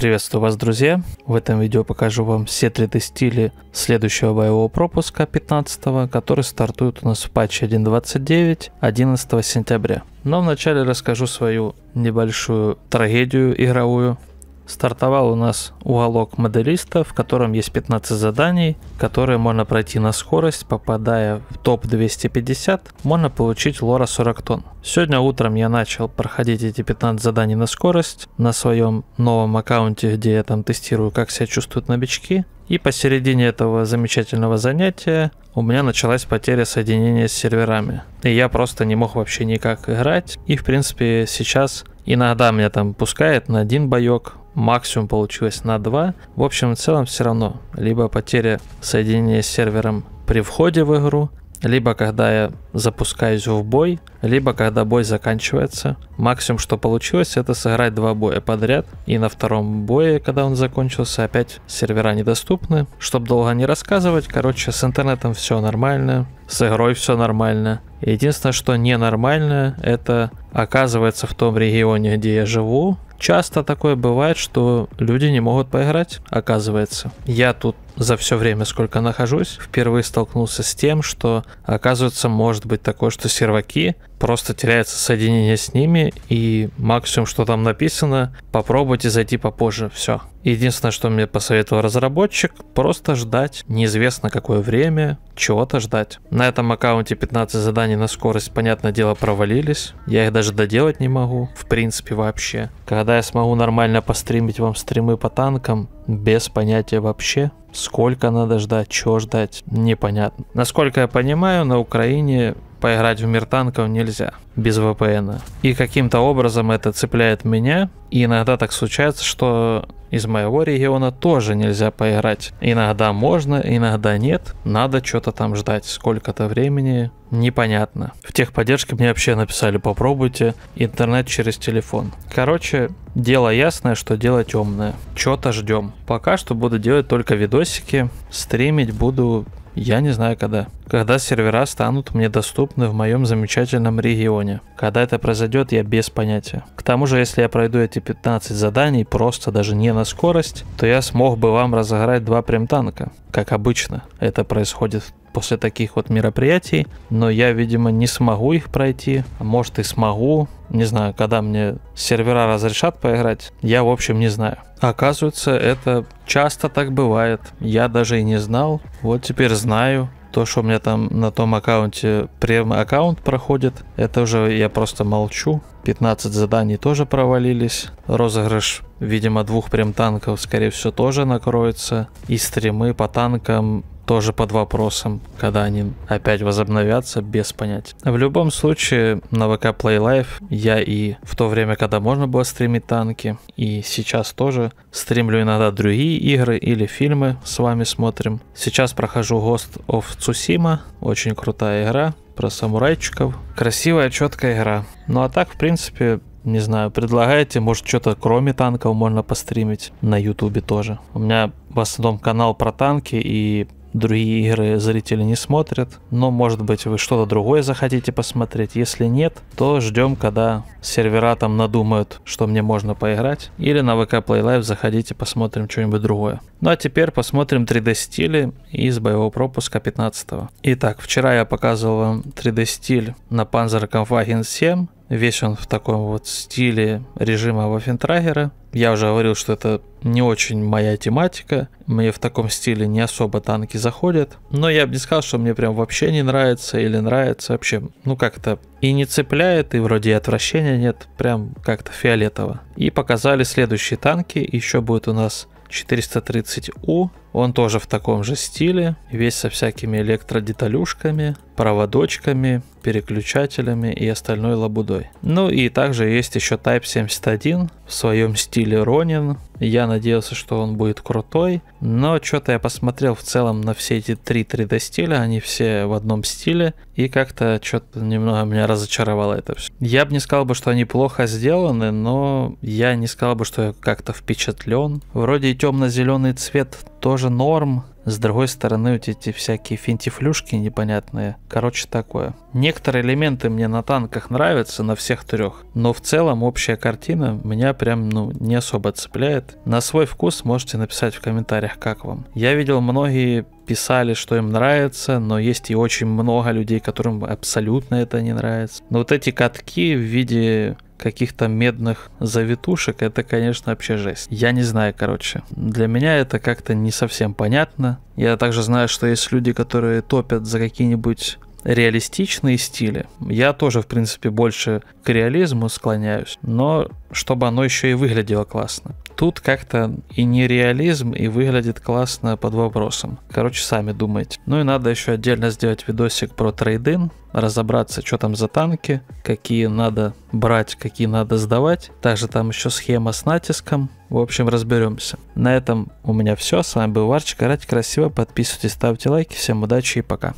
Приветствую вас, друзья! В этом видео покажу вам все 3D стили следующего боевого пропуска 15, который стартует у нас в патче 1.29 11 сентября. Но вначале расскажу свою небольшую трагедию игровую стартовал у нас уголок моделиста, в котором есть 15 заданий, которые можно пройти на скорость, попадая в топ-250, можно получить лора 40 тонн. Сегодня утром я начал проходить эти 15 заданий на скорость на своем новом аккаунте, где я там тестирую, как себя чувствуют новички. И посередине этого замечательного занятия у меня началась потеря соединения с серверами. И я просто не мог вообще никак играть. И в принципе сейчас Иногда меня там пускает на один боек, максимум получилось на 2. В общем в целом все равно, либо потеря соединения с сервером при входе в игру, либо когда я запускаюсь в бой, либо когда бой заканчивается. Максимум, что получилось, это сыграть два боя подряд, и на втором бое, когда он закончился, опять сервера недоступны. Чтоб долго не рассказывать, короче, с интернетом все нормально, с игрой все нормально. Единственное, что ненормально, это оказывается в том регионе, где я живу, часто такое бывает, что люди не могут поиграть, оказывается. Я тут за все время, сколько нахожусь, впервые столкнулся с тем, что, оказывается, может быть такое, что серваки просто теряются соединение с ними, и максимум, что там написано, попробуйте зайти попозже, все. Единственное, что мне посоветовал разработчик, просто ждать, неизвестно какое время, чего-то ждать. На этом аккаунте 15 заданий на скорость, понятное дело, провалились, я их даже доделать не могу, в принципе, вообще. Когда когда я смогу нормально постримить вам стримы по танкам, без понятия вообще, сколько надо ждать, чего ждать, непонятно. Насколько я понимаю, на Украине поиграть в мир танков нельзя без VPN. И каким-то образом это цепляет меня. И иногда так случается, что из моего региона тоже нельзя поиграть. Иногда можно, иногда нет. Надо что-то там ждать. Сколько-то времени, непонятно. В техподдержке мне вообще написали, попробуйте интернет через телефон. Короче, дело ясное, что дело темное. Что-то ждем. Пока что буду делать только видосики. Стримить буду я не знаю когда. Когда сервера станут мне доступны в моем замечательном регионе. Когда это произойдет, я без понятия. К тому же, если я пройду эти 15 заданий, просто даже не на скорость, то я смог бы вам разыграть два прем танка. Как обычно, это происходит после таких вот мероприятий, но я, видимо, не смогу их пройти, может и смогу, не знаю, когда мне сервера разрешат поиграть, я, в общем, не знаю. Оказывается, это часто так бывает, я даже и не знал, вот теперь знаю, то, что у меня там на том аккаунте прем-аккаунт проходит, это уже я просто молчу. 15 заданий тоже провалились. Розыгрыш, видимо, двух прем танков, скорее всего, тоже накроется. И стримы по танкам тоже под вопросом, когда они опять возобновятся, без понятия. В любом случае, на ВК Play Live я и в то время, когда можно было стримить танки, и сейчас тоже стримлю иногда другие игры или фильмы с вами смотрим. Сейчас прохожу Ghost of Tsushima, очень крутая игра про самурайчиков. Красивая, четкая игра. Ну а так, в принципе, не знаю, предлагаете, может, что-то кроме танков можно постримить на ютубе тоже. У меня в основном канал про танки и другие игры зрители не смотрят. Но, может быть, вы что-то другое захотите посмотреть. Если нет, то ждем, когда сервера там надумают, что мне можно поиграть. Или на VK Play Live заходите, посмотрим что-нибудь другое. Ну а теперь посмотрим 3D-стили из боевого пропуска 15 -го. Итак, вчера я показывал вам 3D-стиль на Panzer Kampfwagen 7. Весь он в таком вот стиле режима Вафентрагера. Я уже говорил, что это не очень моя тематика. Мне в таком стиле не особо танки заходят. Но я бы не сказал, что мне прям вообще не нравится или нравится вообще. Ну как-то и не цепляет, и вроде и отвращения нет. Прям как-то фиолетово. И показали следующие танки. Еще будет у нас 430У, он тоже в таком же стиле, весь со всякими электродеталюшками, проводочками, переключателями и остальной лабудой. Ну и также есть еще Type 71 в своем стиле Ronin. Я надеялся, что он будет крутой, но что-то я посмотрел в целом на все эти три 3D стиля, они все в одном стиле, и как-то что-то немного меня разочаровало это все. Я бы не сказал бы, что они плохо сделаны, но я не сказал бы, что я как-то впечатлен. Вроде и темно-зеленый цвет тоже норм. С другой стороны, вот эти всякие финтифлюшки непонятные. Короче, такое. Некоторые элементы мне на танках нравятся, на всех трех. Но в целом общая картина меня прям, ну, не особо цепляет. На свой вкус можете написать в комментариях, как вам. Я видел многие писали, что им нравится, но есть и очень много людей, которым абсолютно это не нравится. Но вот эти катки в виде каких-то медных завитушек, это, конечно, вообще жесть. Я не знаю, короче. Для меня это как-то не совсем понятно. Я также знаю, что есть люди, которые топят за какие-нибудь реалистичные стили. Я тоже, в принципе, больше к реализму склоняюсь, но чтобы оно еще и выглядело классно. Тут как-то и не реализм, и выглядит классно под вопросом. Короче, сами думайте. Ну и надо еще отдельно сделать видосик про трейдин, разобраться, что там за танки, какие надо брать, какие надо сдавать. Также там еще схема с натиском. В общем, разберемся. На этом у меня все. С вами был Варчик. Орать красиво. Подписывайтесь, ставьте лайки. Всем удачи и пока.